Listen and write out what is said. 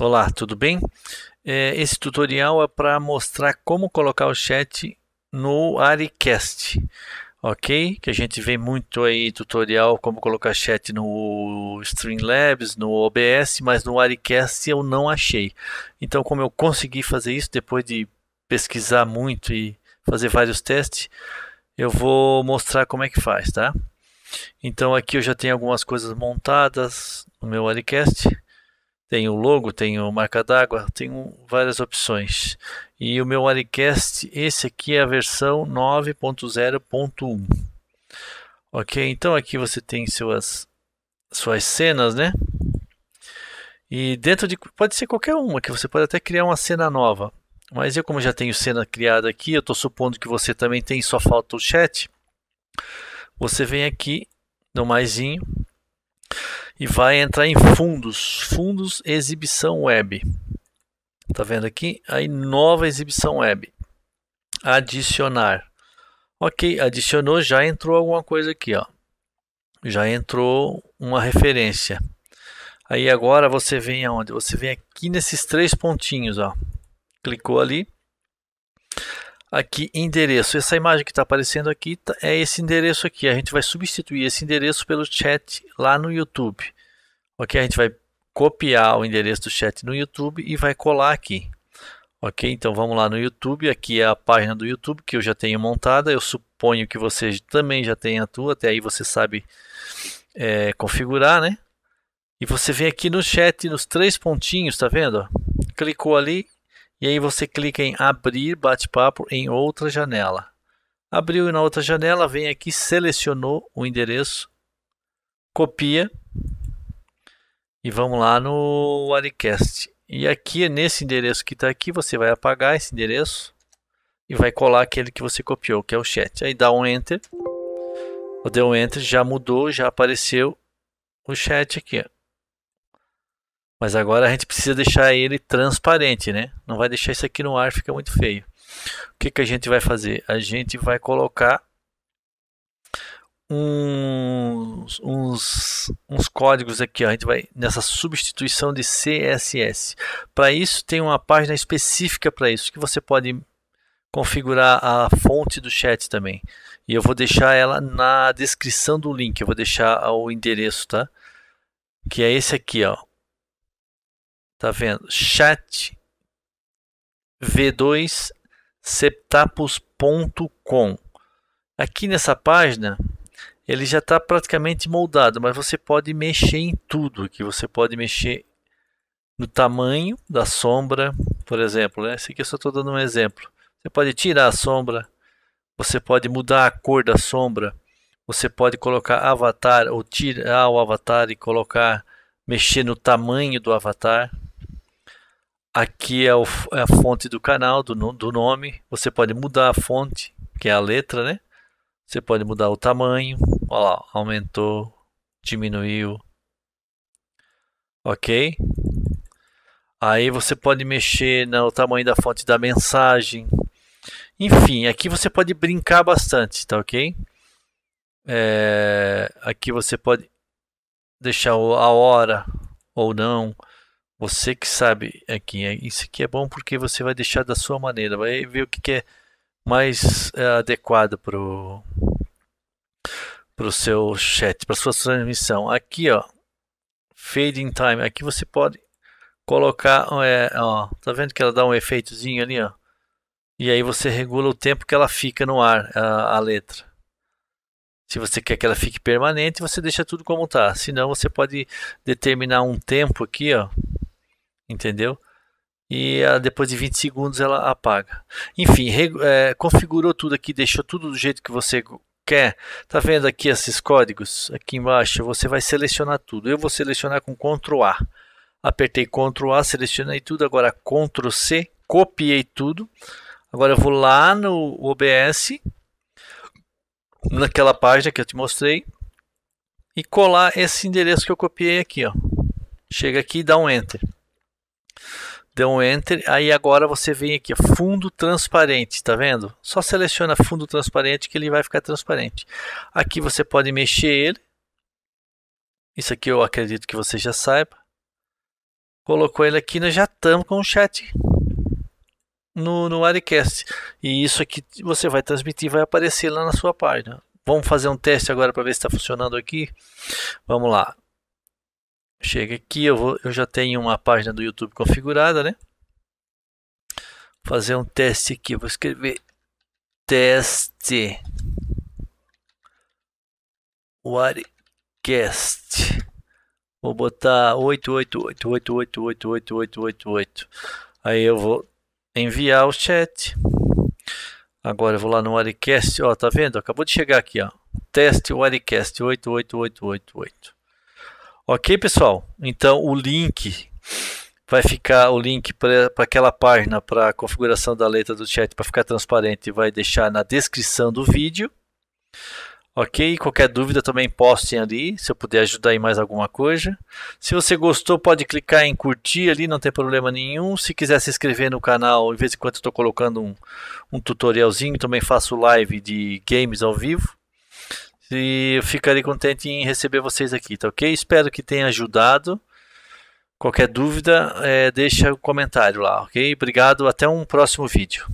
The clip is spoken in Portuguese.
Olá, tudo bem? É, esse tutorial é para mostrar como colocar o chat no Aricast, ok? Que a gente vê muito aí tutorial como colocar chat no Streamlabs, no OBS, mas no Aricast eu não achei. Então, como eu consegui fazer isso depois de pesquisar muito e fazer vários testes, eu vou mostrar como é que faz, tá? Então, aqui eu já tenho algumas coisas montadas no meu Aricast. Tem o logo, tem o marca d'água, tem várias opções. E o meu Alicast, esse aqui é a versão 9.0.1. Ok, então aqui você tem suas, suas cenas, né? E dentro de. Pode ser qualquer uma, que você pode até criar uma cena nova. Mas eu, como já tenho cena criada aqui, eu estou supondo que você também tem, só falta o chat. Você vem aqui no maisinho e vai entrar em fundos, fundos exibição web. Tá vendo aqui? Aí nova exibição web. Adicionar. OK, adicionou, já entrou alguma coisa aqui, ó. Já entrou uma referência. Aí agora você vem aonde? Você vem aqui nesses três pontinhos, ó. Clicou ali aqui endereço. Essa imagem que está aparecendo aqui tá, é esse endereço aqui. A gente vai substituir esse endereço pelo chat lá no YouTube. Ok? A gente vai copiar o endereço do chat no YouTube e vai colar aqui. Ok? Então vamos lá no YouTube. Aqui é a página do YouTube que eu já tenho montada. Eu suponho que você também já tem a tua. Até aí você sabe é, configurar, né? E você vem aqui no chat, nos três pontinhos, tá vendo? Clicou ali, e aí você clica em abrir bate-papo em outra janela. Abriu e na outra janela, vem aqui, selecionou o endereço, copia e vamos lá no AliCast. E aqui nesse endereço que está aqui, você vai apagar esse endereço e vai colar aquele que você copiou, que é o chat. Aí dá um enter. Eu dei um enter, já mudou, já apareceu o chat aqui. Mas agora a gente precisa deixar ele transparente, né? Não vai deixar isso aqui no ar, fica muito feio. O que, que a gente vai fazer? A gente vai colocar uns, uns, uns códigos aqui. Ó. A gente vai nessa substituição de CSS. Para isso, tem uma página específica para isso que você pode configurar a fonte do chat também. E eu vou deixar ela na descrição do link. Eu vou deixar o endereço, tá? Que é esse aqui, ó. Tá vendo? Chat v2 septapus.com. Aqui nessa página ele já está praticamente moldado, mas você pode mexer em tudo. Aqui você pode mexer no tamanho da sombra, por exemplo. Né? Esse aqui eu só estou dando um exemplo. Você pode tirar a sombra, você pode mudar a cor da sombra, você pode colocar avatar ou tirar o avatar e colocar mexer no tamanho do avatar. Aqui é, o, é, a fonte do canal, do, do nome. Você pode mudar a fonte, que é a letra, né? Você pode mudar o tamanho. Olha lá, aumentou, diminuiu. Ok? Aí você pode mexer no tamanho da fonte da mensagem. Enfim, aqui você pode brincar bastante, tá ok? É, aqui você pode deixar a hora ou não. Você que sabe aqui, é, é, isso aqui é bom porque você vai deixar da sua maneira, vai ver o que é mais é, adequado para o pro seu chat, para sua transmissão. Aqui, ó, fading time, aqui você pode colocar, é, ó, tá vendo que ela dá um efeitozinho ali, ó? E aí você regula o tempo que ela fica no ar, a, a letra. Se você quer que ela fique permanente, você deixa tudo como está. senão você pode determinar um tempo aqui, ó, entendeu? E ah, depois de 20 segundos ela apaga. Enfim, é, configurou tudo aqui, deixou tudo do jeito que você quer. Tá vendo aqui esses códigos? Aqui embaixo você vai selecionar tudo. Eu vou selecionar com Ctrl A. Apertei Ctrl A, selecionei tudo. Agora Ctrl C, copiei tudo. Agora eu vou lá no OBS, naquela página que eu te mostrei, e colar esse endereço que eu copiei aqui. Ó. Chega aqui e dá um Enter. Então Enter, aí agora você vem aqui, fundo transparente, tá vendo? Só seleciona fundo transparente que ele vai ficar transparente. Aqui você pode mexer ele. Isso aqui eu acredito que você já saiba. Colocou ele aqui, nós já estamos com o chat no, no Aricast. E isso aqui você vai transmitir, vai aparecer lá na sua página. Vamos fazer um teste agora para ver se está funcionando aqui. Vamos lá. Chega aqui, eu, vou, eu já tenho uma página do YouTube configurada, né? Vou fazer um teste aqui, vou escrever teste Warcast. Vou botar 888888888. Aí eu vou enviar o chat. Agora eu vou lá no Warcast, ó, tá vendo? Acabou de chegar aqui, ó. Teste Warcast 88888. Ok, pessoal? Então o link vai ficar o link para aquela página para a configuração da letra do chat para ficar transparente vai deixar na descrição do vídeo. Ok? Qualquer dúvida também postem ali, se eu puder ajudar em mais alguma coisa. Se você gostou, pode clicar em curtir ali, não tem problema nenhum. Se quiser se inscrever no canal, de vez em quando estou colocando um, um tutorialzinho, também faço live de games ao vivo. E eu ficarei contente em receber vocês aqui, tá ok? Espero que tenha ajudado. Qualquer dúvida, é, deixa o um comentário lá, ok? Obrigado, até um próximo vídeo.